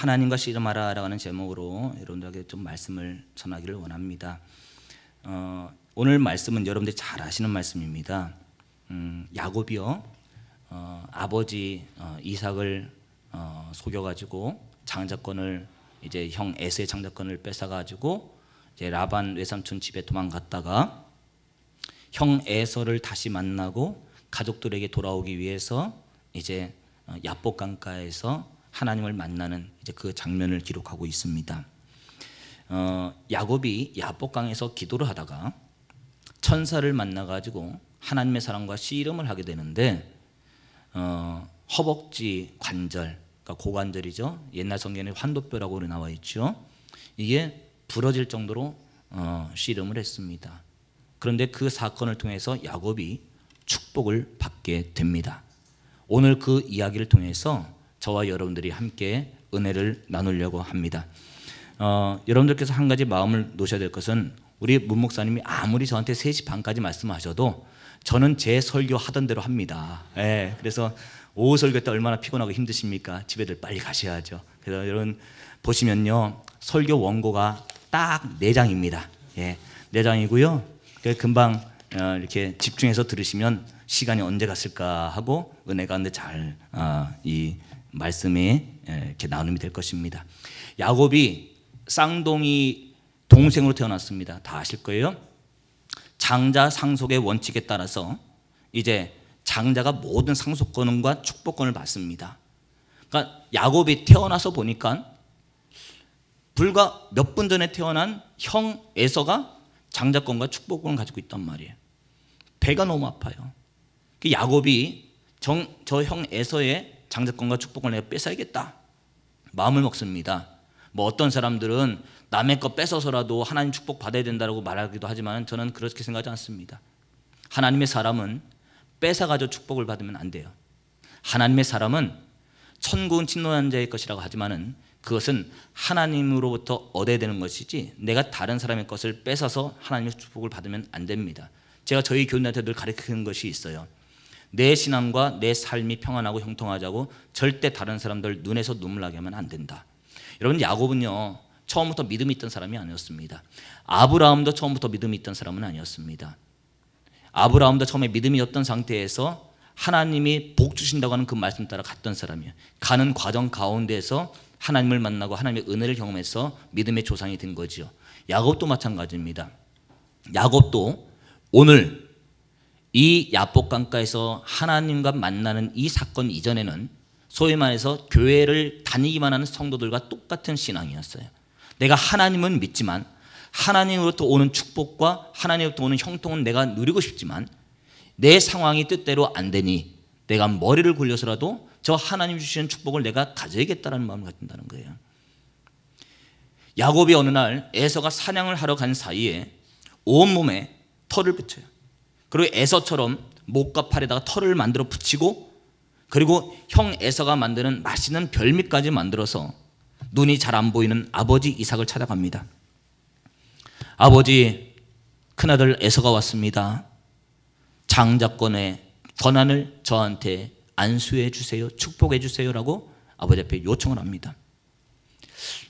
하나님과 씨름하라라고 하는 제목으로 여러분들에게 좀 말씀을 전하기를 원합니다. 어, 오늘 말씀은 여러분들 잘 아시는 말씀입니다. 음, 야곱이요 어, 아버지 어, 이삭을 어, 속여가지고 장자권을 이제 형 에스의 장자권을 뺏어가지고 이제 라반 외삼촌 집에 도망갔다가 형 에서를 다시 만나고 가족들에게 돌아오기 위해서 이제 어, 야복강가에서 하나님을 만나는 이제 그 장면을 기록하고 있습니다. 어, 야곱이 야복강에서 기도를 하다가 천사를 만나 가지고 하나님의 사랑과 씨름을 하게 되는데 어, 허벅지 관절, 그러니까 고관절이죠. 옛날 성경에 환도뼈라고 나와 있죠. 이게 부러질 정도로 어, 씨름을 했습니다. 그런데 그 사건을 통해서 야곱이 축복을 받게 됩니다. 오늘 그 이야기를 통해서 저와 여러분들이 함께 은혜를 나누려고 합니다. 어, 여러분들께서 한 가지 마음을 놓으셔야 될 것은 우리 문 목사님이 아무리 저한테 3시 반까지 말씀하셔도 저는 제 설교 하던 대로 합니다. 예, 그래서 오후 설교 때 얼마나 피곤하고 힘드십니까? 집에들 빨리 가셔야죠. 그래서 여러분 보시면요. 설교 원고가 딱 4장입니다. 예, 4장이고요. 그 금방 어, 이렇게 집중해서 들으시면 시간이 언제 갔을까 하고 은혜가 근데 잘이 어, 말씀에 예, 이렇게 나눔이 될 것입니다. 야곱이 쌍둥이 동생으로 태어났습니다. 다 아실 거예요. 장자 상속의 원칙에 따라서 이제 장자가 모든 상속권과 축복권을 받습니다. 그러니까 야곱이 태어나서 보니까 불과 몇 분 전에 태어난 형 에서가 장자권과 축복권을 가지고 있단 말이에요. 배가 너무 아파요. 그 야곱이 저 형 에서의 장자권과 축복을 내가 뺏어야겠다. 마음을 먹습니다. 뭐 어떤 사람들은 남의 것 뺏어서라도 하나님 축복 받아야 된다고 말하기도 하지만 저는 그렇게 생각하지 않습니다. 하나님의 사람은 뺏어가지고 축복을 받으면 안 돼요. 하나님의 사람은 천국은 친노한 자의 것이라고 하지만 그것은 하나님으로부터 얻어야 되는 것이지 내가 다른 사람의 것을 뺏어서 하나님의 축복을 받으면 안 됩니다. 제가 저희 교인한테 늘 가르치는 것이 있어요. 내 신앙과 내 삶이 평안하고 형통하자고 절대 다른 사람들 눈에서 눈물 나게 하면 안 된다. 여러분 야곱은요. 처음부터 믿음이 있던 사람이 아니었습니다. 아브라함도 처음부터 믿음이 있던 사람은 아니었습니다. 아브라함도 처음에 믿음이 없던 상태에서 하나님이 복 주신다고 하는 그 말씀 따라 갔던 사람이에요. 가는 과정 가운데서 하나님을 만나고 하나님의 은혜를 경험해서 믿음의 조상이 된 거지요. 야곱도 마찬가지입니다. 야곱도 오늘 이 야복강가에서 하나님과 만나는 이 사건 이전에는 소위 말해서 교회를 다니기만 하는 성도들과 똑같은 신앙이었어요. 내가 하나님은 믿지만 하나님으로부터 오는 축복과 하나님으로부터 오는 형통은 내가 누리고 싶지만 내 상황이 뜻대로 안 되니 내가 머리를 굴려서라도 저 하나님 주시는 축복을 내가 가져야겠다는 마음을 갖는다는 거예요. 야곱이 어느 날 에서가 사냥을 하러 간 사이에 온몸에 털을 붙여요. 그리고 에서처럼 목과 팔에다가 털을 만들어 붙이고 그리고 형 에서가 만드는 맛있는 별미까지 만들어서 눈이 잘 안 보이는 아버지 이삭을 찾아갑니다. 아버지 큰아들 에서가 왔습니다. 장자권의 권한을 저한테 안수해 주세요. 축복해 주세요라고 아버지 앞에 요청을 합니다.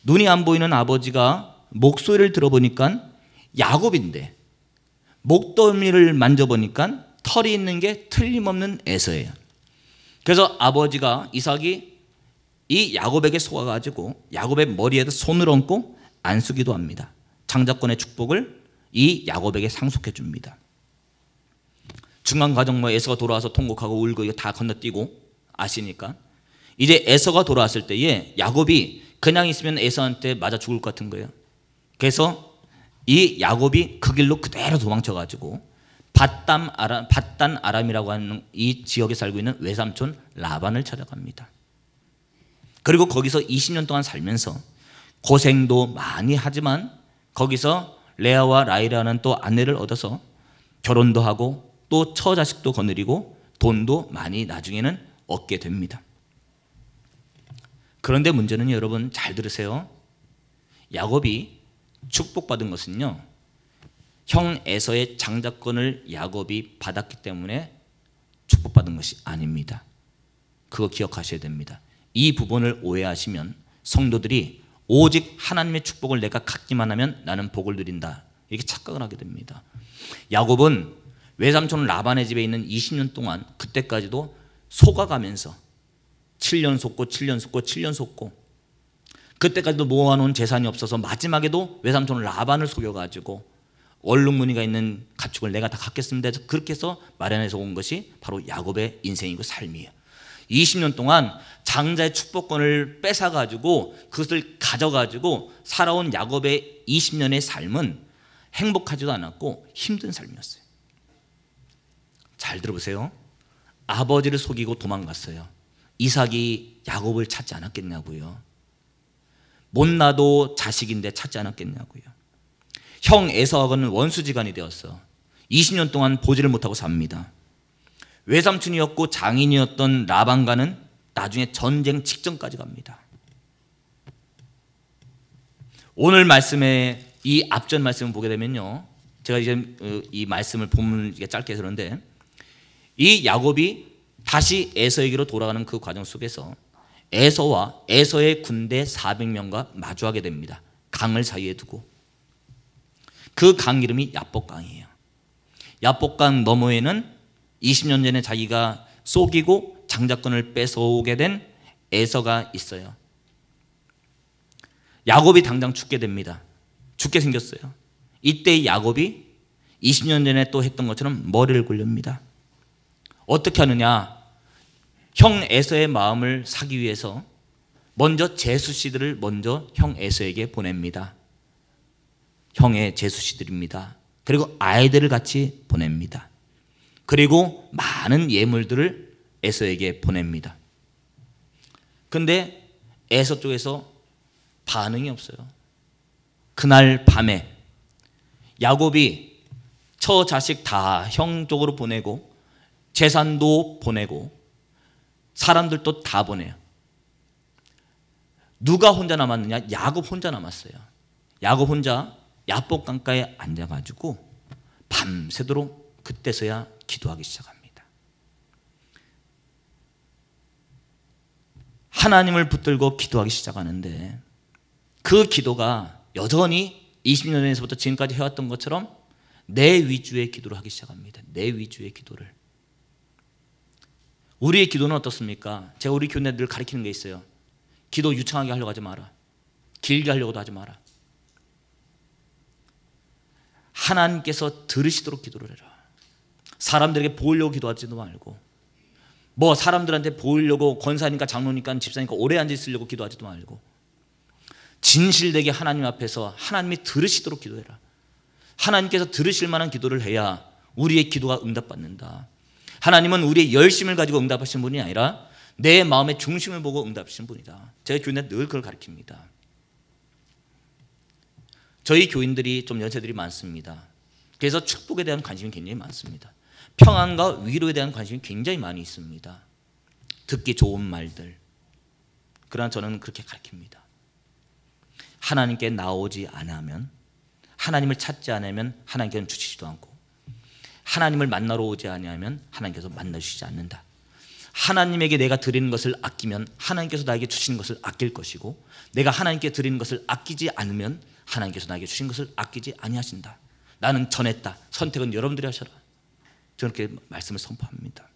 눈이 안 보이는 아버지가 목소리를 들어보니까 야곱인데 목도미를 만져보니까 털이 있는 게 틀림없는 에서예요. 그래서 아버지가 이삭이 이 야곱에게 속아가지고 야곱의 머리에다 손을 얹고 안수기도 합니다. 장자권의 축복을 이 야곱에게 상속해 줍니다. 중간 과정 뭐 에서가 돌아와서 통곡하고 울고 이거 다 건너뛰고 아시니까 이제 에서가 돌아왔을 때에 야곱이 그냥 있으면 에서한테 맞아 죽을 것 같은 거예요. 그래서 이 야곱이 그 길로 그대로 도망쳐가지고 밧담 아람, 밧단 아람이라고 하는 이 지역에 살고 있는 외삼촌 라반을 찾아갑니다. 그리고 거기서 20년 동안 살면서 고생도 많이 하지만 거기서 레아와 라이라는 또 아내를 얻어서 결혼도 하고 또 처자식도 거느리고 돈도 많이 나중에는 얻게 됩니다. 그런데 문제는 여러분 잘 들으세요. 야곱이 축복받은 것은요. 형 에서의 장자권을 야곱이 받았기 때문에 축복받은 것이 아닙니다. 그거 기억하셔야 됩니다. 이 부분을 오해하시면 성도들이 오직 하나님의 축복을 내가 갖기만 하면 나는 복을 누린다. 이렇게 착각을 하게 됩니다. 야곱은 외삼촌 라반의 집에 있는 20년 동안 그때까지도 속아가면서 7년 속고 7년 속고 7년 속고 그때까지도 모아놓은 재산이 없어서 마지막에도 외삼촌 라반을 속여가지고 얼룩무늬가 있는 가축을 내가 다 갖겠습니다 해서 그렇게 해서 마련해서 온 것이 바로 야곱의 인생이고 그 삶이에요. 20년 동안 장자의 축복권을 뺏어가지고 그것을 가져가지고 살아온 야곱의 20년의 삶은 행복하지도 않았고 힘든 삶이었어요. 잘 들어보세요. 아버지를 속이고 도망갔어요. 이삭이 야곱을 찾지 않았겠냐고요. 못나도 자식인데 찾지 않았겠냐고요. 형에서하고 원수지간이 되었어. 20년 동안 보지를 못하고 삽니다. 외삼촌이었고 장인이었던 라반과는 나중에 전쟁 직전까지 갑니다. 오늘 말씀의 이 앞전 말씀을 보게 되면요. 제가 이제 어, 이 말씀을 본문 짧게 해서 그런데 이 야곱이 다시 에서에게로 돌아가는 그 과정 속에서 에서와 에서의 군대 400명과 마주하게 됩니다. 강을 사이에 두고 그 강 이름이 야복강이에요. 야복강 너머에는 20년 전에 자기가 속이고 장자권을 뺏어오게 된 에서가 있어요. 야곱이 당장 죽게 됩니다. 죽게 생겼어요. 이때 야곱이 20년 전에 또 했던 것처럼 머리를 굴립니다. 어떻게 하느냐? 형 에서의 마음을 사기 위해서 먼저 제수 씨들을 먼저 형 에서에게 보냅니다. 형의 제수 씨들입니다. 그리고 아이들을 같이 보냅니다. 그리고 많은 예물들을 에서에게 보냅니다. 근데 에서 쪽에서 반응이 없어요. 그날 밤에 야곱이 처 자식 다 형 쪽으로 보내고 재산도 보내고 사람들도 다 보내요. 누가 혼자 남았느냐? 야곱 혼자 남았어요. 야곱 혼자 야복 강가에 앉아가지고 밤새도록 그때서야 기도하기 시작합니다. 하나님을 붙들고 기도하기 시작하는데 그 기도가 여전히 20년 전에서부터 지금까지 해왔던 것처럼 내 위주의 기도를 하기 시작합니다. 내 위주의 기도를. 우리의 기도는 어떻습니까? 제가 우리 교내들 가르치는 게 있어요. 기도 유창하게 하려고 하지 마라. 길게 하려고도 하지 마라. 하나님께서 들으시도록 기도를 해라. 사람들에게 보이려고 기도하지도 말고 뭐 사람들한테 보이려고 권사니까 장로니까 집사니까 오래 앉아 있으려고 기도하지도 말고 진실되게 하나님 앞에서 하나님이 들으시도록 기도해라. 하나님께서 들으실 만한 기도를 해야 우리의 기도가 응답받는다. 하나님은 우리의 열심을 가지고 응답하신 분이 아니라 내 마음의 중심을 보고 응답하신 분이다. 제가 교인한늘 그걸 가르칩니다. 저희 교인들이 좀 연세들이 많습니다. 그래서 축복에 대한 관심이 굉장히 많습니다. 평안과 위로에 대한 관심이 굉장히 많이 있습니다. 듣기 좋은 말들. 그러나 저는 그렇게 가르칩니다. 하나님께 나오지 않으면 하나님을 찾지 않으면 하나님께는 주시지도 않고 하나님을 만나러 오지 않니하면 하나님께서 만나주시지 않는다. 하나님에게 내가 드리는 것을 아끼면 하나님께서 나에게 주시는 것을 아낄 것이고 내가 하나님께 드리는 것을 아끼지 않으면 하나님께서 나에게 주신 것을 아끼지 아니하신다. 나는 전했다. 선택은 여러분들이 하셔라. 저렇게 말씀을 선포합니다.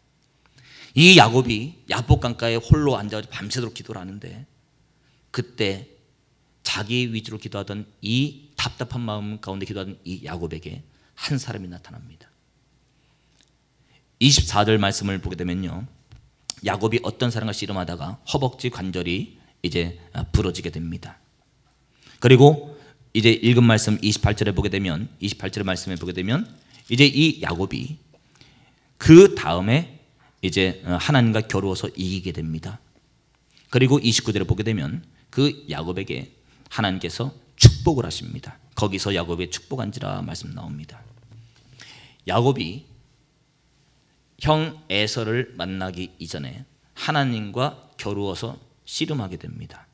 이 야곱이 야복강가에 홀로 앉아 밤새도록 기도를 하는데 그때 자기 위주로 기도하던 이 답답한 마음 가운데 기도하던 이 야곱에게 한 사람이 나타납니다. 24절 말씀을 보게 되면요. 야곱이 어떤 사람과 씨름하다가 허벅지 관절이 이제 아, 부러지게 됩니다. 그리고 이제 읽은 말씀 28절에 보게 되면 2 8절 말씀에 보게 되면 이제 이 야곱이 그 다음에 이제 어, 하나님과 겨루어서 이기게 됩니다. 그리고 29절에 보게 되면 그 야곱에게 하나님께서 축복을 하십니다. 거기서 야곱의 축복한지라 말씀 나옵니다. 야곱이 형 에서를 만나기 이전에 하나님과 겨루어서 씨름하게 됩니다.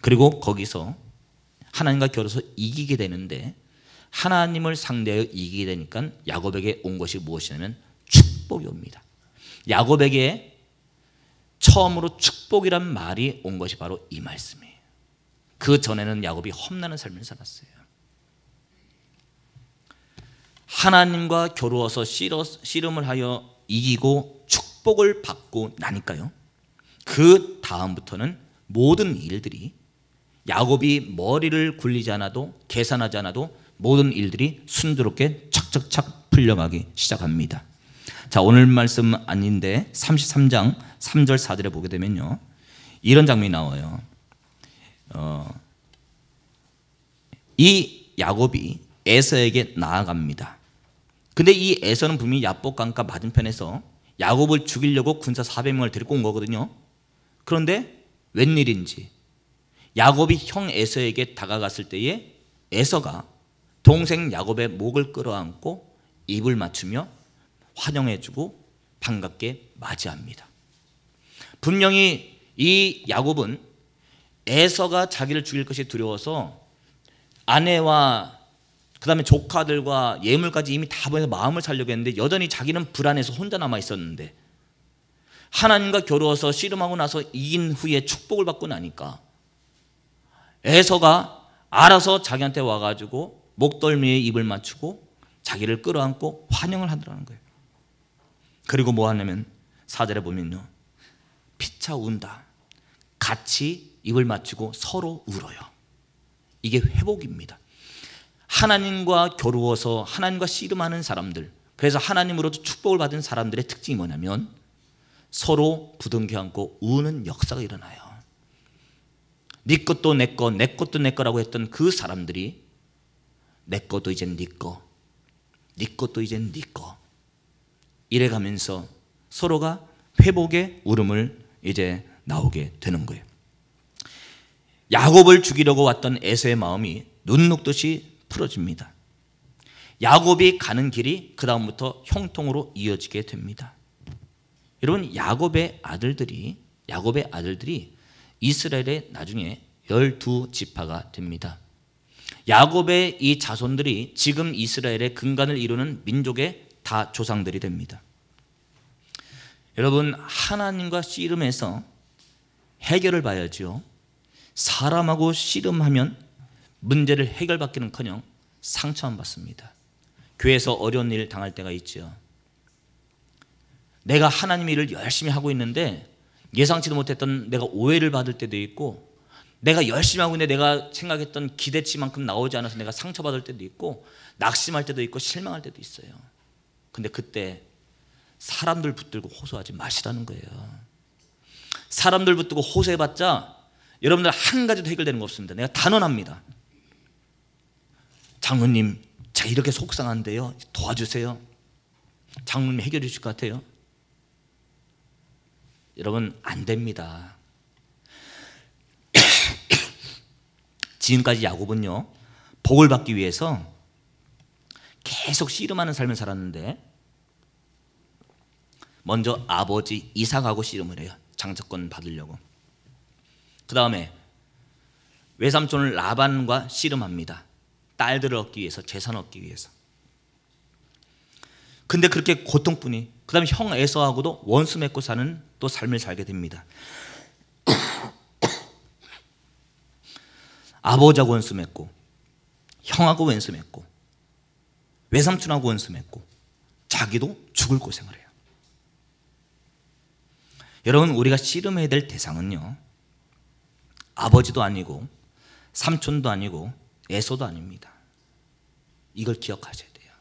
그리고 거기서 하나님과 겨루서 이기게 되는데 하나님을 상대하여 이기게 되니까 야곱에게 온 것이 무엇이냐면 축복이 옵니다. 야곱에게 처음으로 축복이란 말이 온 것이 바로 이 말씀이에요. 그 전에는 야곱이 험난한 삶을 살았어요. 하나님과 겨루어서 씨름을 하여 이기고 축복을 받고 나니까요. 그 다음부터는 모든 일들이 야곱이 머리를 굴리지 않아도 계산하지 않아도 모든 일들이 순조롭게 착착착 풀려가기 시작합니다. 자, 오늘 말씀 아닌데 33장 3절 4절에 보게 되면요. 이런 장면이 나와요. 어, 이 야곱이 에서에게 나아갑니다. 근데 이 에서는 분명히 야복강가 맞은편에서 야곱을 죽이려고 군사 400명을 데리고 온 거거든요. 그런데 웬일인지 야곱이 형 에서에게 다가갔을 때에 에서가 동생 야곱의 목을 끌어안고 입을 맞추며 환영해주고 반갑게 맞이합니다. 분명히 이 야곱은 에서가 자기를 죽일 것이 두려워서 아내와 그 다음에 조카들과 예물까지 이미 다 보내서 마음을 살려고 했는데 여전히 자기는 불안해서 혼자 남아 있었는데 하나님과 겨루어서 씨름하고 나서 이긴 후에 축복을 받고 나니까 에서가 알아서 자기한테 와가지고 목덜미에 입을 맞추고 자기를 끌어안고 환영을 하더라는 거예요. 그리고 뭐 하냐면 사절에 보면요. 피차 운다. 같이 입을 맞추고 서로 울어요. 이게 회복입니다. 하나님과 겨루어서 하나님과 씨름하는 사람들, 그래서 하나님으로도 축복을 받은 사람들의 특징이 뭐냐면 서로 부둥켜 안고 우는 역사가 일어나요. 네 것도 내 거, 내 것도 내 거라고 했던 그 사람들이 내 것도 이젠 네 거, 네 것도 이젠 네 거. 이래가면서 서로가 회복의 울음을 이제 나오게 되는 거예요. 야곱을 죽이려고 왔던 에서의 마음이 눈 녹듯이 풀어집니다. 야곱이 가는 길이 그 다음부터 형통으로 이어지게 됩니다. 여러분 야곱의 아들들이 야곱의 아들들이 이스라엘의 나중에 열두 지파가 됩니다. 야곱의 이 자손들이 지금 이스라엘의 근간을 이루는 민족의 다 조상들이 됩니다. 여러분 하나님과 씨름해서 해결을 봐야지요. 사람하고 씨름하면 문제를 해결받기는커녕 상처만 받습니다. 교회에서 어려운 일 당할 때가 있죠. 내가 하나님 일을 열심히 하고 있는데 예상치도 못했던 내가 오해를 받을 때도 있고 내가 열심히 하고 있는데 내가 생각했던 기대치만큼 나오지 않아서 내가 상처받을 때도 있고 낙심할 때도 있고 실망할 때도 있어요. 근데 그때 사람들 붙들고 호소하지 마시라는 거예요. 사람들 붙들고 호소해봤자 여러분들 한 가지도 해결되는 거 없습니다. 내가 단언합니다. 장로님 제가 이렇게 속상한데요. 도와주세요. 장로님 해결해 주실 것 같아요. 여러분 안 됩니다. 지금까지 야곱은요. 복을 받기 위해서 계속 씨름하는 삶을 살았는데 먼저 아버지 이삭하고 씨름을 해요. 장자권 받으려고. 그 다음에 외삼촌을 라반과 씨름합니다. 딸들을 얻기 위해서, 재산 얻기 위해서. 근데 그렇게 고통뿐이 그 다음에 형 에서하고도 원수 맺고 사는 또 삶을 살게 됩니다. 아버지하고 원수 맺고 형하고 원수 맺고 외삼촌하고 원수 맺고 자기도 죽을 고생을 해요. 여러분 우리가 씨름해야 될 대상은요. 아버지도 아니고 삼촌도 아니고 애소도 아닙니다. 이걸 기억하셔야 돼요.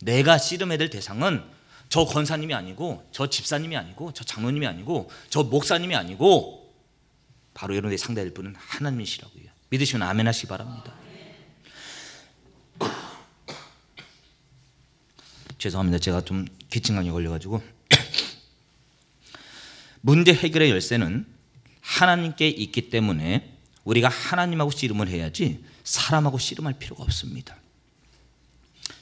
내가 씨름해야 될 대상은 저 권사님이 아니고 저 집사님이 아니고 저 장로님이 아니고 저 목사님이 아니고 바로 여러분의 상대될 분은 하나님이시라고요. 믿으시면 아멘 하시기 바랍니다. 죄송합니다. 제가 좀 기침감이 걸려가지고 문제 해결의 열쇠는 하나님께 있기 때문에 우리가 하나님하고 씨름을 해야지 사람하고 씨름할 필요가 없습니다.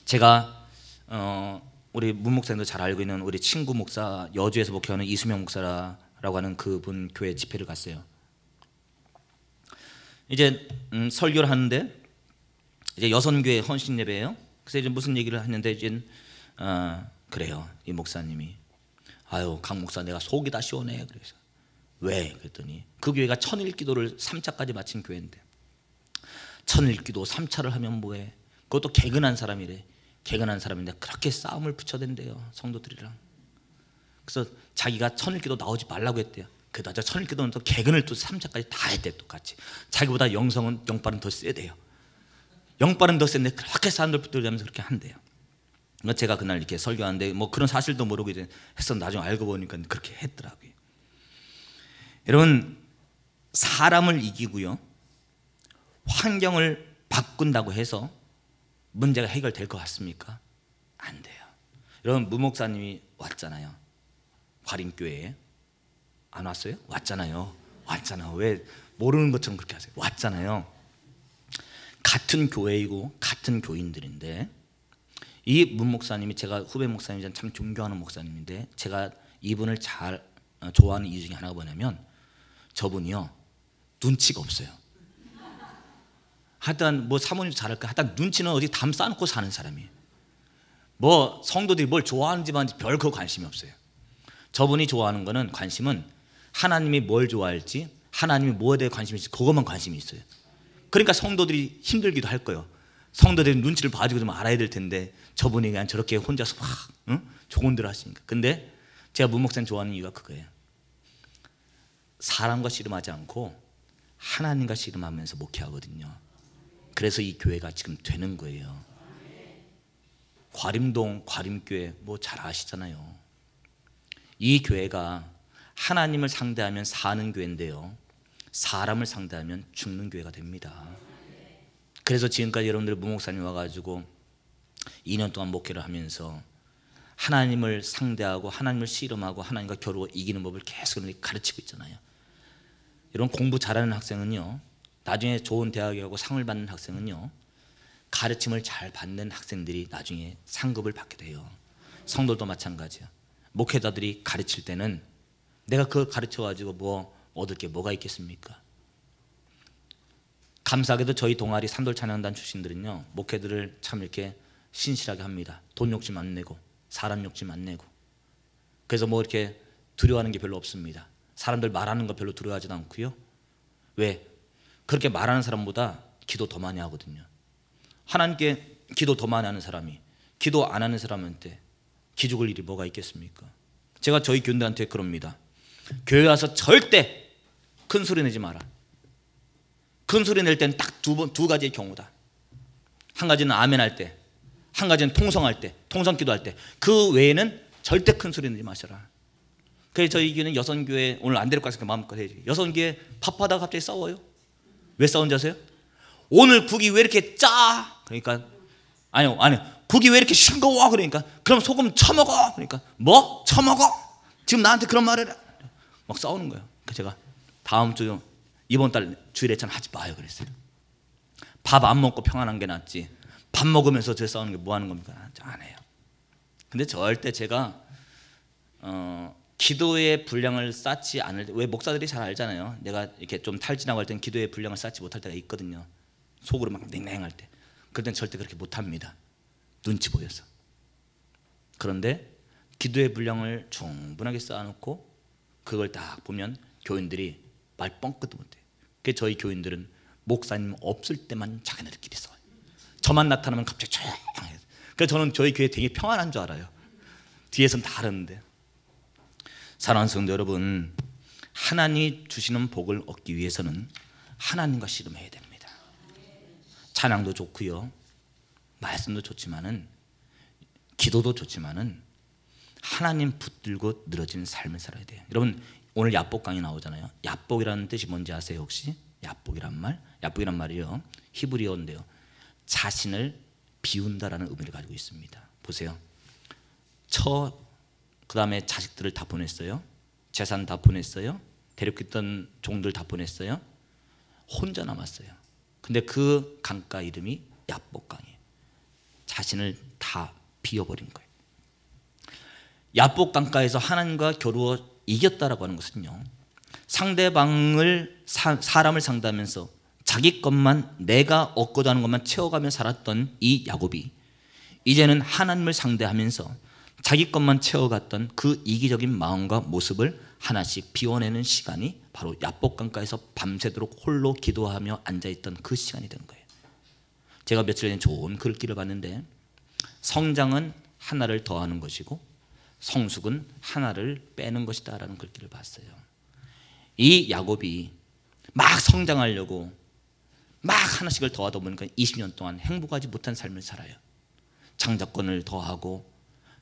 제가 어, 우리 문 목사님도 잘 알고 있는 우리 친구 목사 여주에서 목회하는 이수명 목사라고 하는 그분 교회 집회를 갔어요. 이제 음, 설교를 하는데 이제 여선교회 헌신 예배예요. 그래서 이제 무슨 얘기를 하는데 이제 어, 그래요 이 목사님이 아유 강 목사 내가 속이 다 시원해 그래서 왜 그랬더니 그 교회가 천일 기도를 3차까지 마친 교회인데 천일기도 삼차를 하면 뭐해 그것도 개근한 사람이래 개근한 사람인데 그렇게 싸움을 붙여댄대요 성도들이랑 그래서 자기가 천일기도 나오지 말라고 했대요 그다저 천일기도는 또 개근을 또삼차까지다 했대 똑같이 자기보다 영성은 영빨은 더 세대요 영빨은 더 센데 그렇게 사람들 붙들면서 그렇게 한대요 그러니까 제가 그날 이렇게 설교하는데 뭐 그런 사실도 모르고 이제 했어 나중에 알고 보니까 그렇게 했더라고요 여러분 사람을 이기고요 환경을 바꾼다고 해서 문제가 해결될 것 같습니까? 안 돼요. 여러분 무목사님이 왔잖아요. 과림교회에 안 왔어요? 왔잖아요. 왔잖아. 왜 모르는 것처럼 그렇게 하세요? 왔잖아요. 같은 교회이고 같은 교인들인데 이 문 목사님이 제가 후배 목사님이자 참 존경하는 목사님인데 제가 이분을 잘 어, 좋아하는 이유 중에 하나가 뭐냐면 저분이요 눈치가 없어요. 하여튼 뭐 사모님 잘할까 하여튼 눈치는 어디 담쌓아놓고 사는 사람이에요. 뭐 성도들이 뭘 좋아하는지 말는지 별거 그 관심이 없어요. 저분이 좋아하는 거는 관심은 하나님이 뭘 좋아할지 하나님이 뭐에 대해 관심이 있지 그것만 관심이 있어요. 그러니까 성도들이 힘들기도 할 거예요. 성도들이 눈치를 봐주고 좀 알아야 될 텐데 저분이 그냥 저렇게 혼자서 막 응? 조곤들 하시니까. 근데 제가 문목사님 좋아하는 이유가 그거예요. 사람과 씨름하지 않고 하나님과 씨름하면서 목회하거든요. 그래서 이 교회가 지금 되는 거예요. 과림동 과림교회 뭐 잘 아시잖아요. 이 교회가 하나님을 상대하면 사는 교회인데요. 사람을 상대하면 죽는 교회가 됩니다. 그래서 지금까지 여러분들 무목사님 와가지고 2년 동안 목회를 하면서 하나님을 상대하고 하나님을 씨름하고 하나님과 겨루어 이기는 법을 계속 가르치고 있잖아요. 이런 공부 잘하는 학생은요. 나중에 좋은 대학에 가고 상을 받는 학생은요. 가르침을 잘 받는 학생들이 나중에 상급을 받게 돼요. 성도도 마찬가지야. 목회자들이 가르칠 때는 내가 그걸 가르쳐 가지고 뭐 얻을 게 뭐가 있겠습니까? 감사하게도 저희 동아리 산돌 찬양단 출신들은요 목회들을 참 이렇게 신실하게 합니다. 돈 욕심 안 내고 사람 욕심 안 내고 그래서 뭐 이렇게 두려워하는 게 별로 없습니다. 사람들 말하는 거 별로 두려워하지도 않고요. 왜 그렇게 말하는 사람보다 기도 더 많이 하거든요. 하나님께 기도 더 많이 하는 사람이 기도 안 하는 사람한테 기죽을 일이 뭐가 있겠습니까? 제가 저희 교인들한테 그럽니다. 교회 와서 절대 큰 소리 내지 마라. 큰 소리 낼 때는 딱 두 번 두 가지의 경우다. 한 가지는 아멘 할 때, 한 가지는 통성할 때, 통성 기도할 때. 그 외에는 절대 큰 소리 내지 마셔라. 그래서 저희 교회는 여성교회 오늘 안 데리고 가서 마음껏 해야지. 여성교회 밥하다가 갑자기 싸워요. 왜 싸운지 아세요? 오늘 국이 왜 이렇게 짜? 그러니까 아니요 아니요 국이 왜 이렇게 싱거워? 그러니까 그럼 소금 쳐먹어 그러니까 뭐? 쳐먹어? 지금 나한테 그런 말을 막 싸우는 거예요 그러니 제가 다음 주 이번 달 주일에 참 하지 마요 그랬어요 밥 안 먹고 평안한 게 낫지 밥 먹으면서 제 싸우는 게 뭐 하는 겁니까? 안 해요 근데 절대 제가 어, 기도의 분량을 쌓지 않을 때, 왜 목사들이 잘 알잖아요. 내가 이렇게 좀 탈진하고 할땐 기도의 분량을 쌓지 못할 때가 있거든요. 속으로 막 냉랭할 때. 그럴 땐 절대 그렇게 못합니다. 눈치 보여서. 그런데 기도의 분량을 충분하게 쌓아놓고 그걸 딱 보면 교인들이 말 뻥끗도 못해요. 그 저희 교인들은 목사님 없을 때만 자기네들끼리 써요 저만 나타나면 갑자기 조용해요. 그래서 저는 저희 교회 되게 평안한 줄 알아요. 뒤에선 다알는데 사랑하는 성도 여러분, 하나님이 주시는 복을 얻기 위해서는 하나님과 씨름해야 됩니다. 찬양도 좋고요. 말씀도 좋지만은 기도도 좋지만은 하나님 붙들고 늘어지 삶을 살아야 돼요. 여러분 오늘 야복 강이 나오잖아요. 야복이라는 뜻이 뭔지 아세요 혹시? 야복이란 말? 야복이란 말이요. 히브리어인데요. 자신을 비운다라는 의미를 가지고 있습니다. 보세요. 처그 다음에 자식들을 다 보냈어요. 재산 다 보냈어요. 데려갔던 종들 다 보냈어요. 혼자 남았어요. 근데 그 강가 이름이 야복강이에요. 자신을 다 비워버린 거예요. 야복 강가에서 하나님과 겨루어 이겼다라고 하는 것은요. 상대방을 사, 람을 상대하면서 자기 것만 내가 얻고자 하는 것만 채워가며 살았던 이 야곱이 이제는 하나님을 상대하면서 자기 것만 채워갔던 그 이기적인 마음과 모습을 하나씩 비워내는 시간이 바로 야복강가에서 밤새도록 홀로 기도하며 앉아있던 그 시간이 된 거예요. 제가 며칠 전에 좋은 글귀를 봤는데 성장은 하나를 더하는 것이고 성숙은 하나를 빼는 것이다 라는 글귀를 봤어요. 이 야곱이 막 성장하려고 막 하나씩을 더하다 보니까 20년 동안 행복하지 못한 삶을 살아요. 장작권을 더하고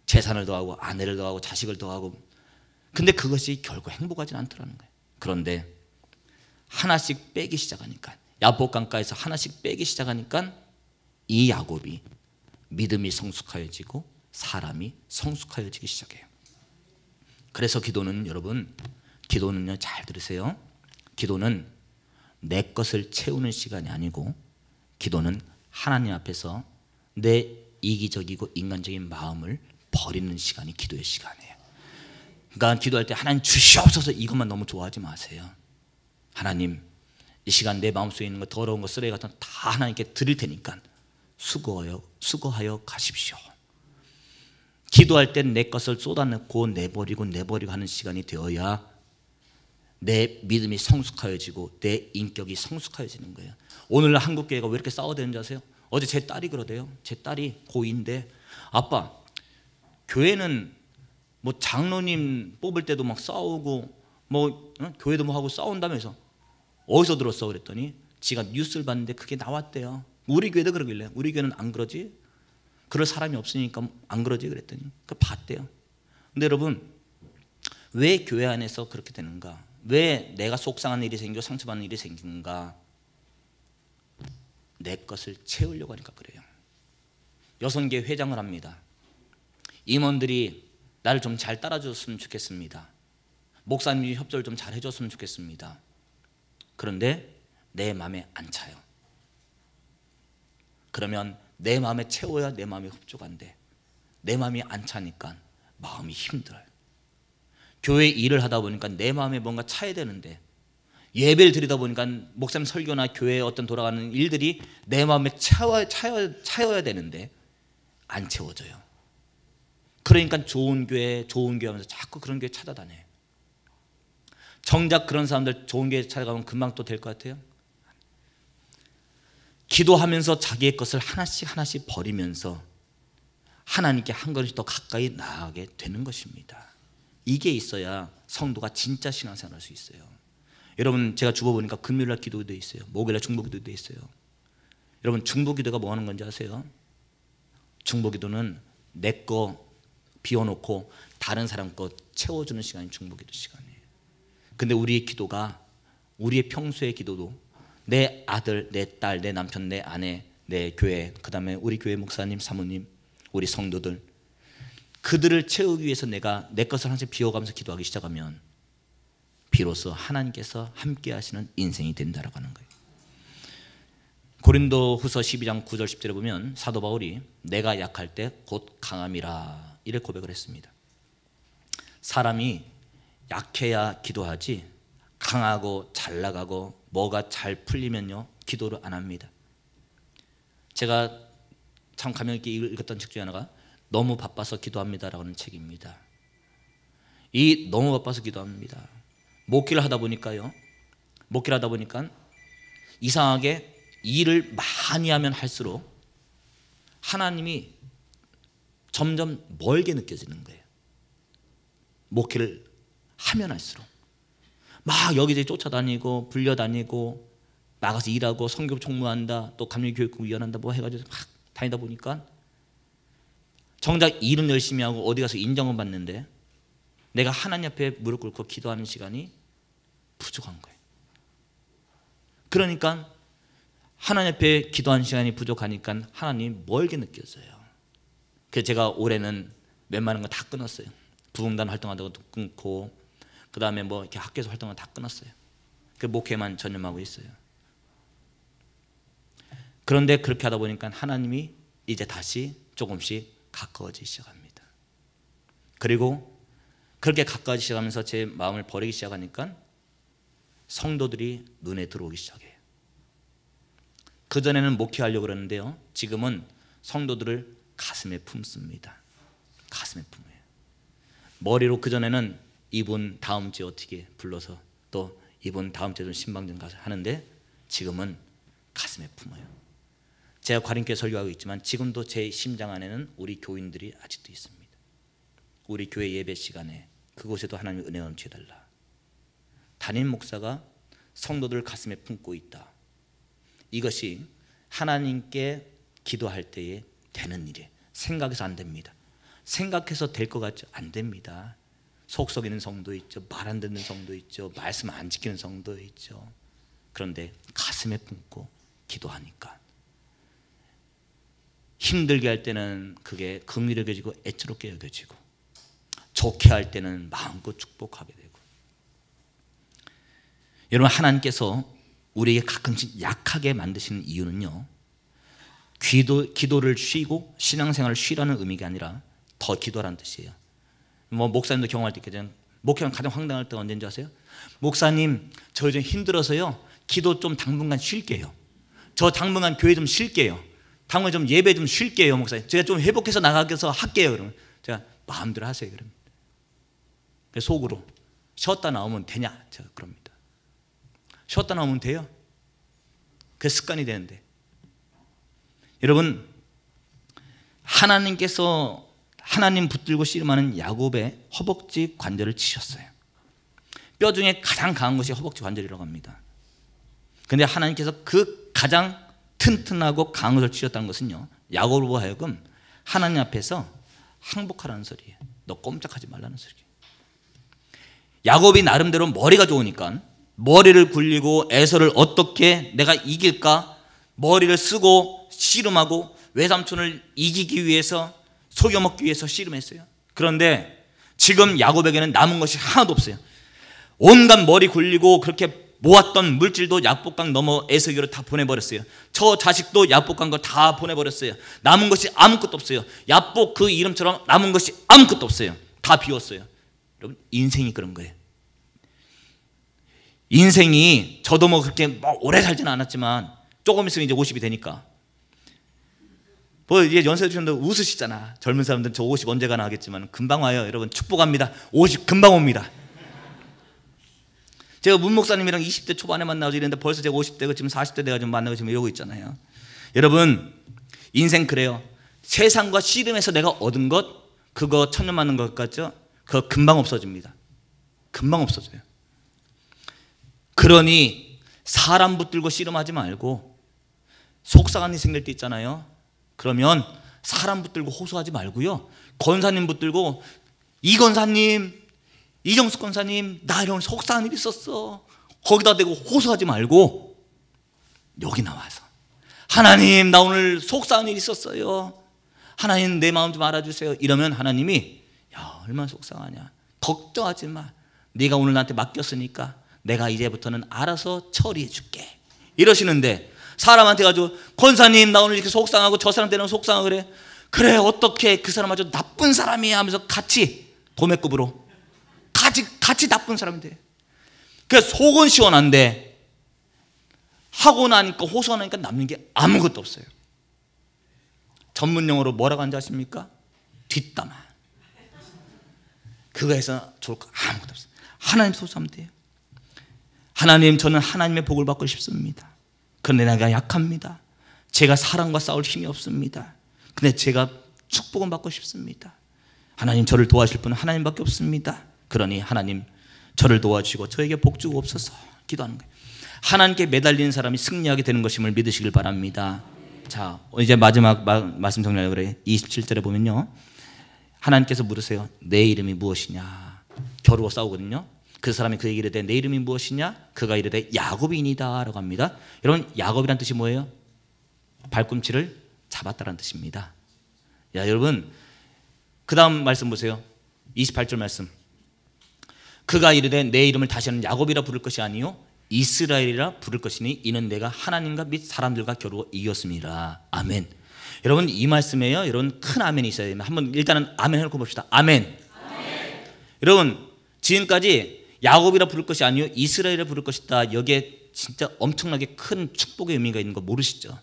재산을 더하고 아내를 더하고 자식을 더하고 근데 그것이 결국 행복하진 않더라는 거예요. 그런데 하나씩 빼기 시작하니까 야복 강가에서 하나씩 빼기 시작하니까 이 야곱이 믿음이 성숙하여지고 사람이 성숙하여지기 시작해요. 그래서 기도는 여러분 기도는요 잘 들으세요. 기도는 내 것을 채우는 시간이 아니고 기도는 하나님 앞에서 내 이기적이고 인간적인 마음을 버리는 시간이 기도의 시간이에요. 그러니까 기도할 때 하나님 주시옵소서 이것만 너무 좋아하지 마세요. 하나님 이 시간 내 마음속에 있는 거 더러운 거 쓰레기 같은 거다 하나님께 드릴 테니까 수고하여 수고하여 가십시오. 기도할 땐내 것을 쏟아내고 내버리고 내버리고 하는 시간이 되어야 내 믿음이 성숙하여지고 내 인격이 성숙하여지는 거예요. 오늘 한국 교회가 왜 이렇게 싸워대는지 아세요? 어제 제 딸이 그러대요. 제 딸이 고인데 아빠 교회는 뭐 장로님 뽑을 때도 막 싸우고 뭐 응? 교회도 뭐 하고 싸운다면서 어디서 들었어 그랬더니 지가 뉴스를 봤는데 그게 나왔대요. 우리 교회도 그러길래 우리 교회는 안 그러지. 그럴 사람이 없으니까 안 그러지 그랬더니 그 봤대요. 근데 여러분 왜 교회 안에서 그렇게 되는가? 왜 내가 속상한 일이 생겨 상처받는 일이 생긴가내 것을 채우려고 하니까 그래요. 여성계 회장을 합니다. 임원들이 나를 좀 잘 따라줬으면 좋겠습니다. 목사님이 협조를 좀 잘 해줬으면 좋겠습니다. 그런데 내 마음에 안 차요. 그러면 내 마음에 채워야 내 마음이 흡족가 돼. 내 마음이 안 차니까 마음이 힘들어요. 교회 일을 하다 보니까 내 마음에 뭔가 차야 되는데 예배를 드리다 보니까 목사님 설교나 교회 어떤 돌아가는 일들이 내 마음에 차와, 차여, 차여야 되는데 안 채워져요. 그러니까 좋은 교회, 좋은 교회 하면서 자꾸 그런 교회 찾아다녀요. 정작 그런 사람들 좋은 교회 찾아가면 금방 또 될 것 같아요. 기도하면서 자기의 것을 하나씩 하나씩 버리면서 하나님께 한 걸음씩 더 가까이 나아가게 되는 것입니다. 이게 있어야 성도가 진짜 신앙생활할 수 있어요. 여러분 제가 주보 보니까 금요일날 기도도 있어요. 목요일날 중보기도도 있어요. 여러분 중보기도가 뭐 하는 건지 아세요? 중보기도는 내거 비워놓고 다른 사람 것 채워주는 시간이 중복기도 시간이에요. 근데 우리의 기도가 우리의 평소의 기도도 내 아들, 내 딸, 내 남편, 내 아내, 내 교회, 그 다음에 우리 교회 목사님, 사모님, 우리 성도들 그들을 채우기 위해서 내가 내 것을 항상 비워가면서 기도하기 시작하면 비로소 하나님께서 함께 하시는 인생이 된다라고 하는 거예요. 고린도 후서 12장 9절 10절에 보면 사도 바울이 내가 약할 때 곧 강함이라 이래 고백을 했습니다. 사람이 약해야 기도하지 강하고 잘 나가고 뭐가 잘 풀리면요 기도를 안 합니다. 제가 참 감명 있게 읽었던 책 중에 하나가 너무 바빠서 기도합니다라는 책입니다. 이 너무 바빠서 기도합니다. 목기를 하다 보니까요. 목기를 하다 보니까 이상하게 일을 많이 하면 할수록 하나님이 점점 멀게 느껴지는 거예요. 목회를 하면 할수록 막 여기저기 쫓아다니고 불려다니고 나가서 일하고 성교 총무한다 또감리교육 위원한다 뭐 해가지고 막 다니다 보니까 정작 일은 열심히 하고 어디 가서 인정은 받는데 내가 하나님 앞에 무릎 꿇고 기도하는 시간이 부족한 거예요. 그러니까 하나님 앞에 기도하는 시간이 부족하니까 하나님 멀게 느껴져요. 그 제가 올해는 웬만한 거 다 끊었어요. 부흥단 활동하던 것도 끊고 그 다음에 뭐 이렇게 학교에서 활동을 다 끊었어요. 그 목회만 전념하고 있어요. 그런데 그렇게 하다 보니까 하나님이 이제 다시 조금씩 가까워지기 시작합니다. 그리고 그렇게 가까워지기 시작하면서 제 마음을 버리기 시작하니까 성도들이 눈에 들어오기 시작해요. 그전에는 목회하려고 그랬는데요 지금은 성도들을 가슴에 품습니다. 가슴에 품어요. 머리로 그전에는 이분 다음 주에 어떻게 불러서 또 이분 다음 주에 좀 신방전 가서 하는데 지금은 가슴에 품어요. 제가 과림교 설교하고 있지만 지금도 제 심장 안에는 우리 교인들이 아직도 있습니다. 우리 교회 예배 시간에 그곳에도 하나님의 은혜 넘치 달라. 담임 목사가 성도들 가슴에 품고 있다. 이것이 하나님께 기도할 때의 되는 일이에요. 생각해서 안 됩니다. 생각해서 될 것 같죠? 안 됩니다. 속속이는 성도 있죠. 말 안 듣는 성도 있죠. 말씀 안 지키는 성도 있죠. 그런데 가슴에 품고 기도하니까 힘들게 할 때는 그게 긍휼히 여겨지고 애처롭게 여겨지고 좋게 할 때는 마음껏 축복하게 되고 여러분 하나님께서 우리에게 가끔씩 약하게 만드시는 이유는요 기도, 기도를 쉬고 신앙생활을 쉬라는 의미가 아니라 더 기도라는 뜻이에요. 뭐 목사님도 경험할 때 있거든요. 목회가 가장 황당할 때가 언제인지 아세요? 목사님, 저 요즘 힘들어서요. 기도 좀 당분간 쉴게요. 저 당분간 교회 좀 쉴게요. 당분간 좀 예배 좀 쉴게요, 목사님. 제가 좀 회복해서 나가서 할게요, 그러면. 제가 마음대로 하세요, 그러면. 그 속으로. 쉬었다 나오면 되냐? 제가 그럽니다. 쉬었다 나오면 돼요? 그 습관이 되는데. 여러분 하나님께서 하나님 붙들고 씨름하는 야곱의 허벅지 관절을 치셨어요. 뼈 중에 가장 강한 것이 허벅지 관절이라고 합니다. 그런데 하나님께서 그 가장 튼튼하고 강한 것을 치셨다는 것은요. 야곱으로 하여금 하나님 앞에서 항복하라는 소리예요. 너 꼼짝하지 말라는 소리예요. 야곱이 나름대로 머리가 좋으니까 머리를 굴리고 애서를 어떻게 내가 이길까 머리를 쓰고 씨름하고 외삼촌을 이기기 위해서 속여먹기 위해서 씨름했어요. 그런데 지금 야곱에게는 남은 것이 하나도 없어요. 온갖 머리 굴리고 그렇게 모았던 물질도 약복강 넘어 에서기로 다 보내버렸어요. 저 자식도 약복강과 다 보내버렸어요. 남은 것이 아무것도 없어요. 약복 그 이름처럼 남은 것이 아무것도 없어요. 다 비웠어요. 여러분 인생이 그런 거예요. 인생이 저도 뭐 그렇게 막 뭐 오래 살지는 않았지만 조금 있으면 이제 50이 되니까 뭐 이제 연세 주는데 웃으시잖아. 젊은 사람들저 50 언제 가나 하겠지만 금방 와요. 여러분 축복합니다. 50 금방 옵니다. 제가 문 목사님이랑 20대 초반에 만나고 이랬는데 벌써 제가 50대고 지금 40대 돼가 지금 만나고 지금 이러고 있잖아요. 여러분 인생 그래요. 세상과 씨름에서 내가 얻은 것 그거 천년 맞는 것 같죠? 그거 금방 없어집니다. 금방 없어져요. 그러니 사람 붙들고 씨름하지 말고 속상한 일 생길 때 있잖아요. 그러면 사람 붙들고 호소하지 말고요. 권사님 붙들고 이 권사님, 이정숙 권사님, 나 이런 속상한 일 있었어. 거기다 대고 호소하지 말고 여기 나와서 하나님 나 오늘 속상한 일 있었어요. 하나님 내 마음 좀 알아주세요. 이러면 하나님이 야 얼마나 속상하냐. 걱정하지 마. 네가 오늘 나한테 맡겼으니까 내가 이제부터는 알아서 처리해 줄게. 이러시는데 사람한테 가지고 권사님 나 오늘 이렇게 속상하고 저 사람 때문에 속상하고 그래. 그래 어떻게 그 사람 아주 나쁜 사람이야 하면서 같이 도매급으로 같이 같이 나쁜 사람인데. 그 속은 시원한데 하고 나니까 호소하니까 남는 게 아무것도 없어요. 전문 용어로 뭐라고 하는지 아십니까? 뒷담화. 그거에서 좋을 거 아무것도 없어요. 하나님 소수하면 돼요. 하나님 저는 하나님의 복을 받고 싶습니다. 그런데 내가 약합니다. 제가 사랑과 싸울 힘이 없습니다. 근데 제가 축복은 받고 싶습니다. 하나님 저를 도와줄 분은 하나님밖에 없습니다. 그러니 하나님 저를 도와주시고 저에게 복주고 없어서 기도하는 거예요. 하나님께 매달리는 사람이 승리하게 되는 것임을 믿으시길 바랍니다. 자, 이제 마지막 마, 말씀 정리하려고 그래. 27절에 보면요. 하나님께서 물으세요. 내 이름이 무엇이냐? 겨루어 싸우거든요. 그 사람이 그에게 이르되 내 이름이 무엇이냐? 그가 이르되 야곱인이다라고 합니다. 여러분 야곱이란 뜻이 뭐예요? 발꿈치를 잡았다는 라 뜻입니다. 야 여러분 그 다음 말씀 보세요. 28절 말씀. 그가 이르되 내 이름을 다시는 야곱이라 부를 것이 아니요 이스라엘이라 부를 것이니 이는 내가 하나님과 및 사람들과 겨루어 이겼습니다. 아멘. 여러분 이 말씀에요. 여러분 큰 아멘이 있어야 됩니다. 한번 일단은 아멘 해놓고 봅시다. 아멘. 아멘. 여러분 지금까지 야곱이라 부를 것이 아니요 이스라엘을 부를 것이다. 여기에 진짜 엄청나게 큰 축복의 의미가 있는 거 모르시죠?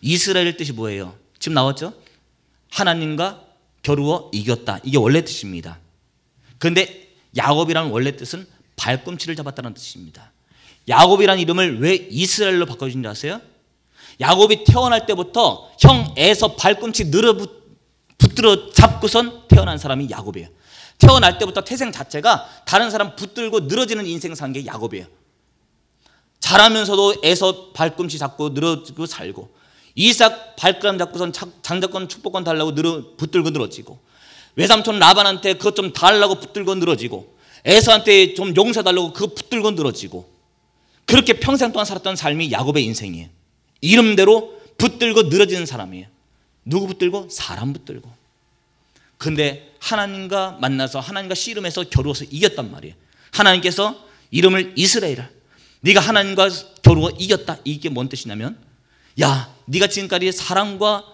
이스라엘 뜻이 뭐예요? 지금 나왔죠? 하나님과 겨루어 이겼다. 이게 원래 뜻입니다. 그런데 야곱이라는 원래 뜻은 발꿈치를 잡았다는 뜻입니다. 야곱이라는 이름을 왜 이스라엘로 바꿔준지 아세요? 야곱이 태어날 때부터 형에서 발꿈치 늘어 붙들어 잡고선 태어난 사람이 야곱이에요. 태어날 때부터 태생 자체가 다른 사람 붙들고 늘어지는 인생 산 게 야곱이에요. 자라면서도 애서 발꿈치 잡고 늘어지고 살고 이삭 발가락 잡고선 장자권 축복권 달라고 늘어, 붙들고 늘어지고 외삼촌 라반한테 그것 좀 달라고 붙들고 늘어지고 에서한테 좀 용서 달라고 그거 붙들고 늘어지고 그렇게 평생 동안 살았던 삶이 야곱의 인생이에요. 이름대로 붙들고 늘어지는 사람이에요. 누구 붙들고? 사람 붙들고. 근데 하나님과 만나서 하나님과 씨름해서 겨루어서 이겼단 말이에요. 하나님께서 이름을 이스라엘을 네가 하나님과 겨루어 이겼다. 이게 뭔 뜻이냐면 야, 네가 지금까지 사랑과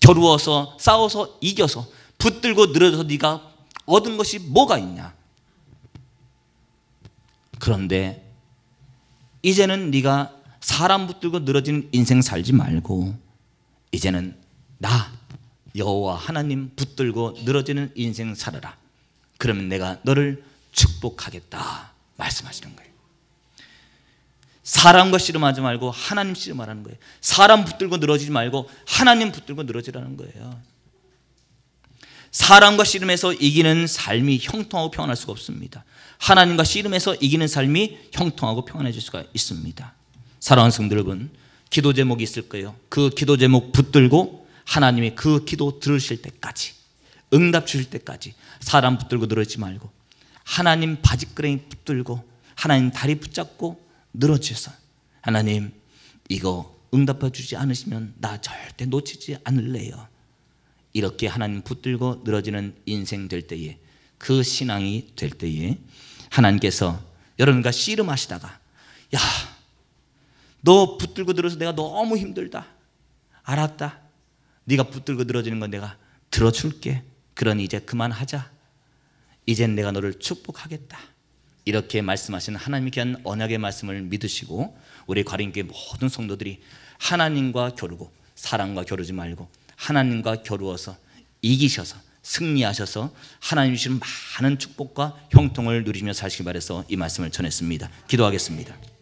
겨루어서 싸워서 이겨서 붙들고 늘어져서 네가 얻은 것이 뭐가 있냐? 그런데 이제는 네가 사람 붙들고 늘어진 인생 살지 말고 이제는 나 여호와 하나님 붙들고 늘어지는 인생 살아라. 그러면 내가 너를 축복하겠다 말씀하시는 거예요. 사람과 씨름하지 말고 하나님 씨름하라는 거예요. 사람 붙들고 늘어지지 말고 하나님 붙들고 늘어지라는 거예요. 사람과 씨름해서 이기는 삶이 형통하고 평안할 수가 없습니다. 하나님과 씨름해서 이기는 삶이 형통하고 평안해질 수가 있습니다. 사랑하는 성들 여러분, 기도 제목이 있을 거예요. 그 기도 제목 붙들고 하나님이 그 기도 들으실 때까지 응답 주실 때까지 사람 붙들고 늘어지지 말고 하나님 바지끄레기 붙들고 하나님 다리 붙잡고 늘어져서 하나님 이거 응답해 주지 않으시면 나 절대 놓치지 않을래요. 이렇게 하나님 붙들고 늘어지는 인생 될 때에 그 신앙이 될 때에 하나님께서 여러분과 씨름하시다가 야 너 붙들고 들어서 내가 너무 힘들다 알았다 네가 붙들고 늘어지는 건 내가 들어줄게. 그러니 이제 그만하자. 이젠 내가 너를 축복하겠다. 이렇게 말씀하신하나님께한 언약의 말씀을 믿으시고 우리 과린교회 모든 성도들이 하나님과 겨루고 사랑과 겨루지 말고 하나님과 겨루어서 이기셔서 승리하셔서 하나님 주신 많은 축복과 형통을 누리며 사시기 바래서 이 말씀을 전했습니다. 기도하겠습니다.